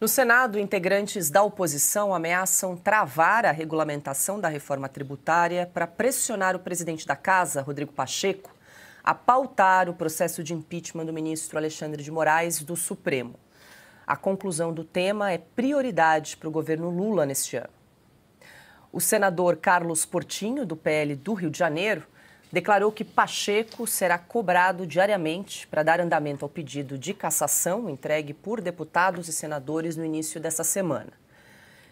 No Senado, integrantes da oposição ameaçam travar a regulamentação da reforma tributária para pressionar o presidente da Casa, Rodrigo Pacheco, a pautar o processo de impeachment do ministro Alexandre de Moraes do Supremo. A conclusão do tema é prioridade para o governo Lula neste ano. O senador Carlos Portinho, do PL do Rio de Janeiro, declarou que Pacheco será cobrado diariamente para dar andamento ao pedido de cassação entregue por deputados e senadores no início dessa semana.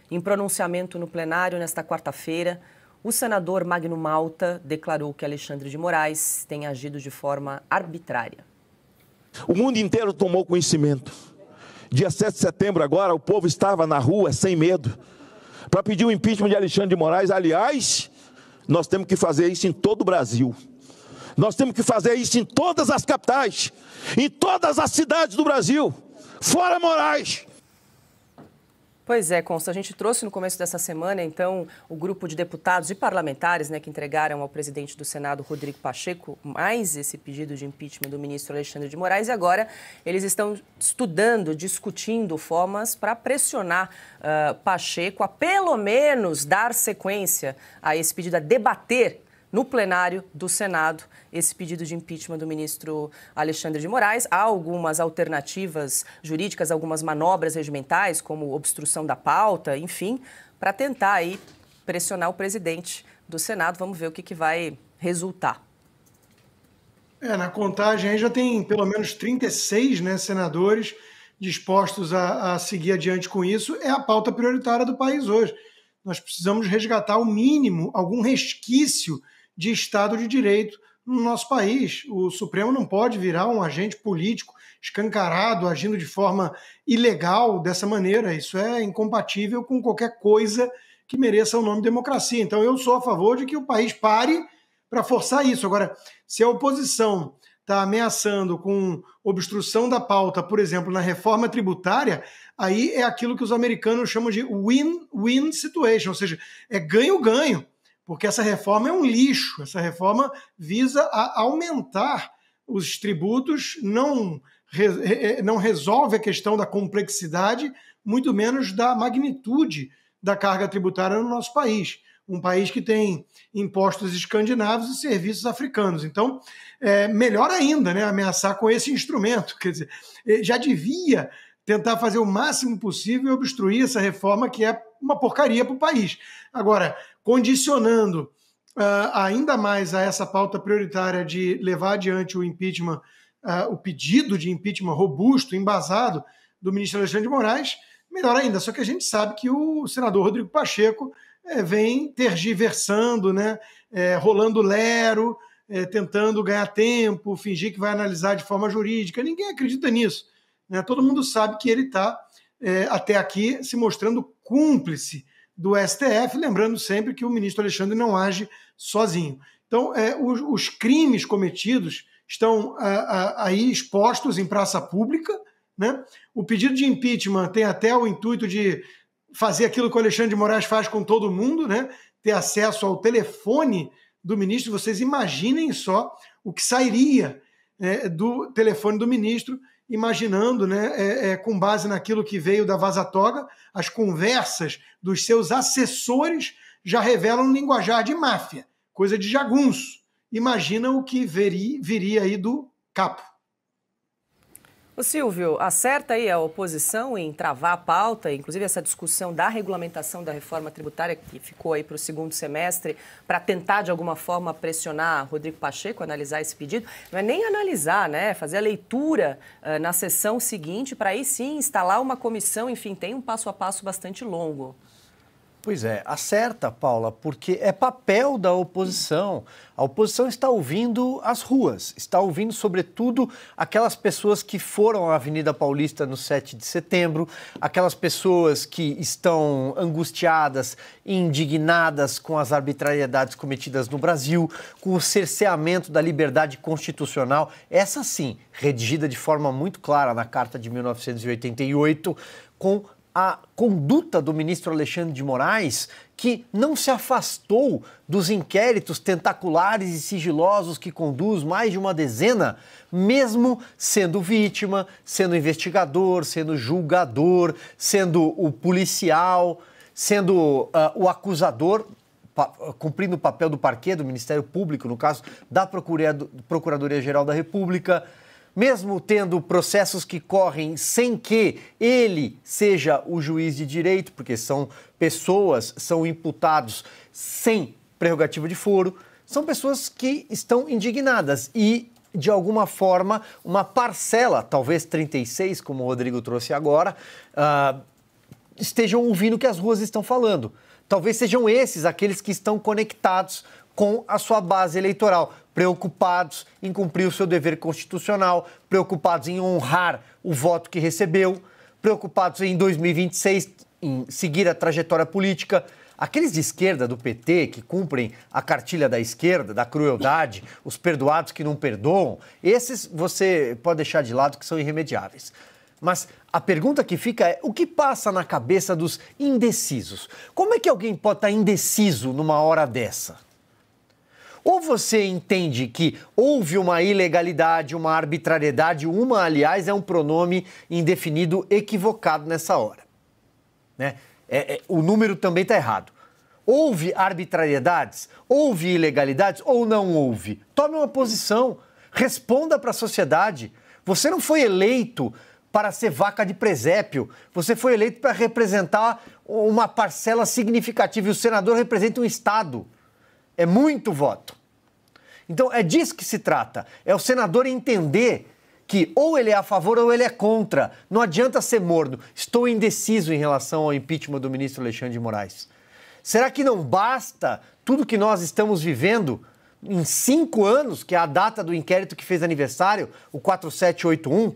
Em pronunciamento no plenário nesta quarta-feira, o senador Magno Malta declarou que Alexandre de Moraes tem agido de forma arbitrária. O mundo inteiro tomou conhecimento. Dia 7 de setembro, agora, o povo estava na rua sem medo para pedir o impeachment de Alexandre de Moraes. Aliás, nós temos que fazer isso em todo o Brasil. Nós temos que fazer isso em todas as capitais, em todas as cidades do Brasil. Fora Moraes, Pois é, Consta, a gente trouxe no começo dessa semana, então, o grupo de deputados e parlamentares né, que entregaram ao presidente do Senado, Rodrigo Pacheco, mais esse pedido de impeachment do ministro Alexandre de Moraes, e agora eles estão estudando, discutindo formas para pressionar uh, Pacheco a, pelo menos, dar sequência a esse pedido, a debater no plenário do Senado esse pedido de impeachment do ministro Alexandre de Moraes. Há algumas alternativas jurídicas, algumas manobras regimentais, como obstrução da pauta, enfim, para tentar aí pressionar o presidente do Senado. Vamos ver o que, que vai resultar. É, na contagem aí já tem pelo menos 36 né, senadores dispostos a, a seguir adiante com isso. É a pauta prioritária do país hoje. Nós precisamos resgatar ao mínimo algum resquício de Estado de Direito no nosso país. O Supremo não pode virar um agente político escancarado, agindo de forma ilegal dessa maneira. Isso é incompatível com qualquer coisa que mereça o nome democracia. Então, eu sou a favor de que o país pare para forçar isso. Agora, se a oposição está ameaçando com obstrução da pauta, por exemplo, na reforma tributária, aí é aquilo que os americanos chamam de win-win situation, ou seja, é ganho-ganho porque essa reforma é um lixo. Essa reforma visa a aumentar os tributos, não, eh, não resolve a questão da complexidade, muito menos da magnitude da carga tributária no nosso país. Um país que tem impostos escandinavos e serviços africanos. Então, é melhor ainda né, ameaçar com esse instrumento. Quer dizer, eh, já devia tentar fazer o máximo possível e obstruir essa reforma que é uma porcaria para o país. Agora, condicionando uh, ainda mais a essa pauta prioritária de levar adiante o impeachment, uh, o pedido de impeachment robusto, embasado do ministro Alexandre de Moraes, melhor ainda. Só que a gente sabe que o senador Rodrigo Pacheco é, vem tergiversando, né, é, rolando lero, é, tentando ganhar tempo, fingir que vai analisar de forma jurídica. Ninguém acredita nisso. Né? Todo mundo sabe que ele está, até aqui, se mostrando cúmplice do STF, lembrando sempre que o ministro Alexandre não age sozinho. Então, é, os, os, crimes cometidos estão a, a, aí expostos em praça pública. Né? O pedido de impeachment tem até o intuito de fazer aquilo que o Alexandre de Moraes faz com todo mundo, né? ter acesso ao telefone do ministro. Vocês imaginem só o que sairia é, do telefone do ministro, imaginando, né, é, é, com base naquilo que veio da Vaza Toga, as conversas dos seus assessores já revelam um linguajar de máfia, coisa de jagunço. Imagina o que veri, viria aí do capo. O Silvio, acerta aí a oposição em travar a pauta, inclusive essa discussão da regulamentação da reforma tributária que ficou aí para o segundo semestre, para tentar de alguma forma pressionar Rodrigo Pacheco a analisar esse pedido. Não é nem analisar, né? Fazer a leitura uh, na sessão seguinte para aí sim instalar uma comissão, enfim, tem um passo a passo bastante longo. Pois é, acerta, Paula, porque é papel da oposição. A oposição está ouvindo as ruas, está ouvindo, sobretudo, aquelas pessoas que foram à Avenida Paulista no 7 de setembro, aquelas pessoas que estão angustiadas, indignadas com as arbitrariedades cometidas no Brasil, com o cerceamento da liberdade constitucional, essa sim, redigida de forma muito clara na Carta de 1988, com a conduta do ministro Alexandre de Moraes, que não se afastou dos inquéritos tentaculares e sigilosos que conduz mais de uma dezena, mesmo sendo vítima, sendo investigador, sendo julgador, sendo o policial, sendo uh, o acusador, cumprindo o papel do parquê do Ministério Público, no caso da Procuradoria-Geral da República mesmo tendo processos que correm sem que ele seja o juiz de direito, porque são pessoas, são imputados sem prerrogativa de foro, são pessoas que estão indignadas e de alguma forma, uma parcela, talvez 36, como o Rodrigo trouxe agora, uh, estejam ouvindo o que as ruas estão falando. Talvez sejam esses aqueles que estão conectados com a sua base eleitoral, preocupados em cumprir o seu dever constitucional, preocupados em honrar o voto que recebeu, preocupados em 2026 em seguir a trajetória política. Aqueles de esquerda do PT que cumprem a cartilha da esquerda, da crueldade, os perdoados que não perdoam, esses você pode deixar de lado que são irremediáveis. Mas a pergunta que fica é: o que passa na cabeça dos indecisos? Como é que alguém pode estar indeciso numa hora dessa? Ou você entende que houve uma ilegalidade, uma arbitrariedade, uma, aliás, é um pronome indefinido equivocado nessa hora. Né? É, é, o número também está errado. Houve arbitrariedades? Houve ilegalidades ou não houve? Tome uma posição, responda para a sociedade. Você não foi eleito para ser vaca de presépio. Você foi eleito para representar uma parcela significativa e o senador representa um Estado. É muito voto. Então é disso que se trata. É o senador entender que ou ele é a favor ou ele é contra. Não adianta ser morno. Estou indeciso em relação ao impeachment do ministro Alexandre de Moraes. Será que não basta tudo que nós estamos vivendo em cinco anos, que é a data do inquérito que fez aniversário, o 4781?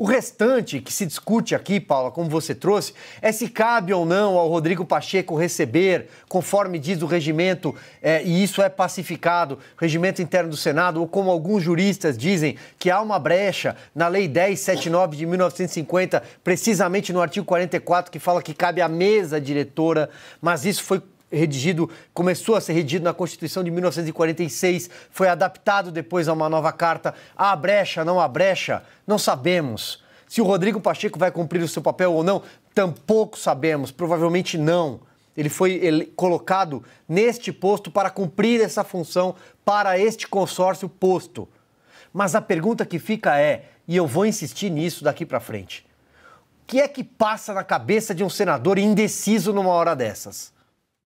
O restante que se discute aqui, Paula, como você trouxe, é se cabe ou não ao Rodrigo Pacheco receber, conforme diz o regimento, é, e isso é pacificado, regimento interno do Senado, ou como alguns juristas dizem, que há uma brecha na Lei 1079 de 1950, precisamente no artigo 44, que fala que cabe à mesa diretora, mas isso foi redigido, começou a ser redigido na Constituição de 1946, foi adaptado depois a uma nova carta. Há brecha, não há brecha? Não sabemos. Se o Rodrigo Pacheco vai cumprir o seu papel ou não, tampouco sabemos, provavelmente não. Ele foi ele, colocado neste posto para cumprir essa função para este consórcio posto. Mas a pergunta que fica é, e eu vou insistir nisso daqui para frente: o que é que passa na cabeça de um senador indeciso numa hora dessas?